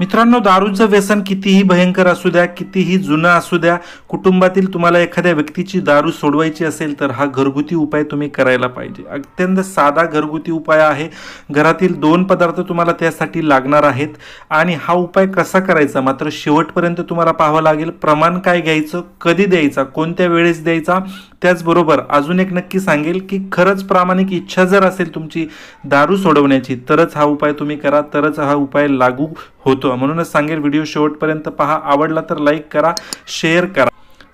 मित्रांनो दारूचं व्यसन कितीही भयंकर असू द्या कितीही जुनं असू द्या कुटुंबातील तुम्हाला एखाद्या व्यक्तीची दारू सोडवायची असेल तर हा घरगुती उपाय तुम्ही करायला पाहिजे अत्यंत साधा घरगुती उपाय आहे घरातील दोन पदार्थ तुम्हाला त्यासाठी लागणार आहेत आणि हा उपाय कसा करायचा मात्र शेवटपर्यंत तुम्हाला पाहावं लागेल प्रमाण काय घ्यायचं कधी द्यायचा कोणत्या वेळेस द्यायचा त्याचबरोबर अजून एक नक्की सांगेल की खरंच प्रामाणिक इच्छा जर असेल तुमची दारू सोडवण्याची तरच हा उपाय तुम्ही करा तरच हा उपाय लागू होतो म्हणूनच सांगेल व्हिडिओ शेवटपर्यंत पहा आवडला तर लाईक करा शेअर करा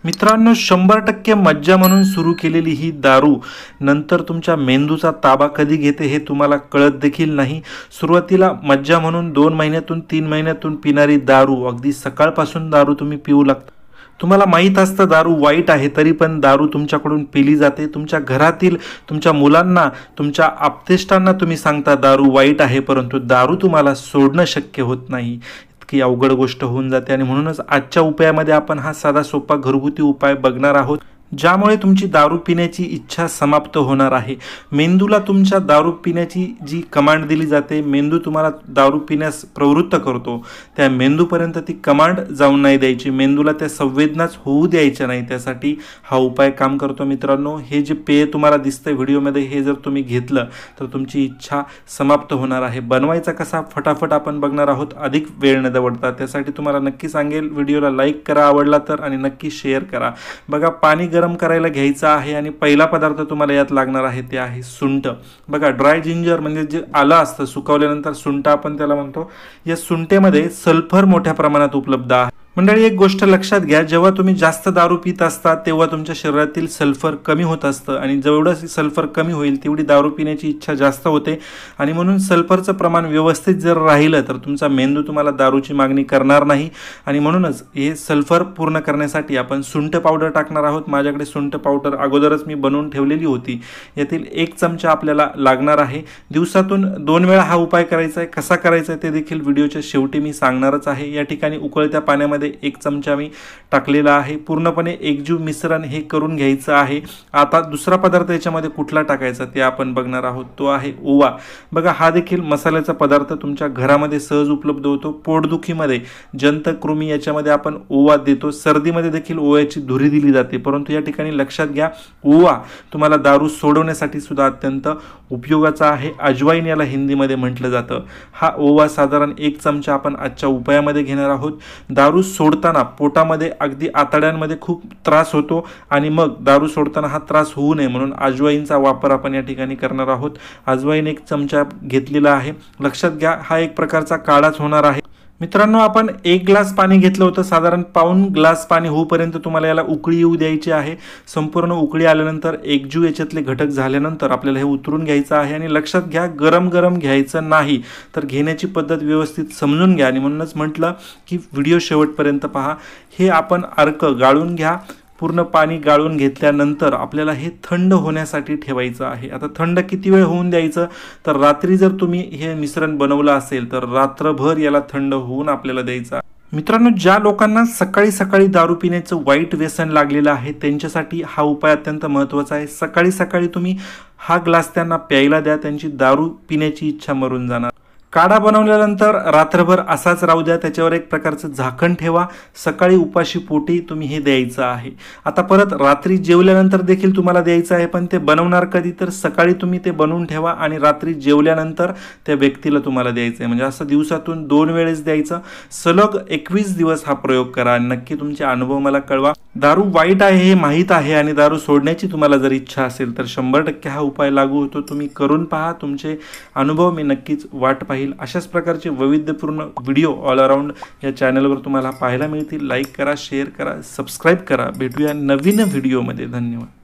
मित्रांनो शंभर टक्के मज्जा म्हणून सुरू केलेली ही दारू नंतर तुमच्या मेंदूचा ताबा कधी घेते हे तुम्हाला कळत देखील नाही सुरुवातीला मज्जा म्हणून दोन महिन्यातून तीन महिन्यातून पिणारी दारू अगदी सकाळपासून दारू तुम्ही पिऊ लागता तुम्हाला माहीत असतं दारू वाईट आहे तरी पण दारू तुमच्याकडून पिली जाते तुमच्या घरातील तुमच्या मुलांना तुमच्या आप्तेष्टांना तुम्ही सांगता दारू वाईट आहे परंतु दारू तुम्हाला सोडणं शक्य होत नाही इतकी अवघड गोष्ट होऊन जाते आणि म्हणूनच आजच्या उपायामध्ये आपण हा साधा सोपा घरगुती उपाय बघणार आहोत ज्यामुळे तुमची दारू पिण्याची इच्छा समाप्त होणार आहे मेंदूला तुमच्या दारू पिण्याची जी कमांड दिली जाते मेंदू तुम्हाला दारू पिण्यास प्रवृत्त करतो त्या मेंदूपर्यंत ती कमांड जाऊन नाही द्यायची मेंदूला त्या संवेदनाच होऊ द्यायच्या नाही त्यासाठी हा उपाय काम करतो मित्रांनो हे जे पेय तुम्हाला दिसतं व्हिडिओमध्ये हे जर तुम्ही घेतलं तर तुमची इच्छा समाप्त होणार आहे बनवायचा कसा फटाफट आपण बघणार आहोत अधिक वेळ न दवडता त्यासाठी तुम्हाला नक्की सांगेल व्हिडिओला लाईक करा आवडला तर आणि नक्की शेअर करा बघा पाणी गरम गरम करायला घ्यायचा आहे आणि पहिला पदार्थ तुम्हाला यात लागणार आहे ते आहे सुंट बघा ड्राय जिंजर म्हणजे जे आलं असतं सुकवल्यानंतर सुंट आपण त्याला म्हणतो या सुंटेमध्ये सल्फर मोठ्या प्रमाणात उपलब्ध आहे मंडळी एक गोष्ट लक्षात घ्या जेव्हा तुम्ही जास्त दारू पित असता तेव्हा तुमच्या शरीरातील सल्फर कमी होत असतं आणि जेवढं सल्फर कमी होईल तेवढी दारू पिण्याची इच्छा जास्त होते आणि म्हणून सल्फरचं प्रमाण व्यवस्थित जर राहिलं तर तुमचा मेंदू तुम्हाला दारूची मागणी करणार नाही आणि म्हणूनच हे सल्फर पूर्ण करण्यासाठी आपण सुंठ पावडर टाकणार आहोत माझ्याकडे सुंठ पावडर अगोदरच मी बनवून ठेवलेली होती यातील एक चमचा आपल्याला लागणार आहे दिवसातून दोन वेळा हा उपाय करायचा आहे कसा करायचा आहे ते देखील व्हिडिओच्या शेवटी मी सांगणारच आहे या ठिकाणी उकळत्या पाण्यामध्ये एक चमचा मी टाकलेला आहे पूर्णपणे एकजीव मिश्रण हे करून घ्यायचं आहे आता दुसरा पदार्थ याच्यामध्ये कुठला टाकायचा ते आपण बघणार आहोत तो आहे ओवा बघा हा देखील मसाल्याचा पदार्थ तुमच्या घरामध्ये सहज उपलब्ध होतो पोटदुखीमध्ये जंतकृमी याच्यामध्ये आपण ओवा देतो सर्दीमध्ये देखील ओव्याची धुरी दिली जाते परंतु या ठिकाणी लक्षात घ्या ओवा तुम्हाला दारू सोडवण्यासाठी सुद्धा अत्यंत उपयोगाचा आहे अजवाईन याला हिंदीमध्ये म्हटलं जातं हा ओवा साधारण एक चमचा आपण आजच्या उपायामध्ये घेणार आहोत दारू सोडताना पोटामध्ये अगदी आतड्यांमध्ये खूप त्रास होतो आणि मग दारू सोडताना हा त्रास होऊ नये म्हणून अजवाईनचा वापर आपण या ठिकाणी करणार आहोत अजवाईन एक चमचा घेतलेला आहे लक्षात घ्या हा एक प्रकारचा काळाच होणार आहे मित्रांनो आपण एक ग्लास पाणी घेतलं होतं साधारण पाऊन ग्लास पाणी होऊपर्यंत तुम्हाला याला उकळी येऊ द्यायची आहे संपूर्ण उकळी आल्यानंतर एकजू याच्यातले घटक झाल्यानंतर आपल्याला हे उतरून घ्यायचं आहे आणि लक्षात घ्या गरम गरम घ्यायचं नाही तर घेण्याची पद्धत व्यवस्थित समजून घ्या आणि म्हणूनच म्हटलं की व्हिडिओ शेवटपर्यंत पहा हे आपण अर्क गाळून घ्या पूर्ण पाणी गाळून घेतल्यानंतर आपल्याला हे थंड होण्यासाठी ठेवायचं आहे आता थंड किती वेळ होऊन द्यायचं तर रात्री जर तुम्ही हे मिश्रण बनवलं असेल तर रात्रभर याला थंड होऊन आपल्याला द्यायचं मित्रांनो ज्या लोकांना सकाळी सकाळी दारू पिण्याचं वाईट व्यसन लागलेलं आहे त्यांच्यासाठी हा उपाय अत्यंत महत्त्वाचा आहे सकाळी सकाळी तुम्ही हा ग्लास त्यांना प्यायला द्या त्यांची दारू पिण्याची इच्छा मरून जाणार काढा बनवल्यानंतर रात्रभर असाच राहू द्या त्याच्यावर एक प्रकारचं झाकण ठेवा सकाळी उपाशी पोटी तुम्ही हे द्यायचं आहे आता परत रात्री जेवल्यानंतर देखील तुम्हाला द्यायचं आहे पण ते बनवणार कधी तर सकाळी तुम्ही ते बनवून ठेवा आणि रात्री जेवल्यानंतर त्या व्यक्तीला तुम्हाला द्यायचं आहे म्हणजे असं दिवसातून दोन वेळेस द्यायचं सलग एकवीस दिवस हा प्रयोग करा नक्की तुमचे अनुभव मला कळवा दारू वाईट आहे हे माहीत आहे आणि दारू सोडण्याची तुम्हाला जर इच्छा असेल तर शंभर टक्के हा उपाय लागू होतो तुम्ही करून पहा तुमचे अनुभव मी नक्कीच वाट पाहिजे अशाच प्रकारचे वैविध्यपूर्ण व्हिडिओ ऑल अराऊंड या चॅनलवर तुम्हाला पाहायला मिळतील लाईक करा शेअर करा सबस्क्राईब करा भेटूया नवीन व्हिडिओमध्ये धन्यवाद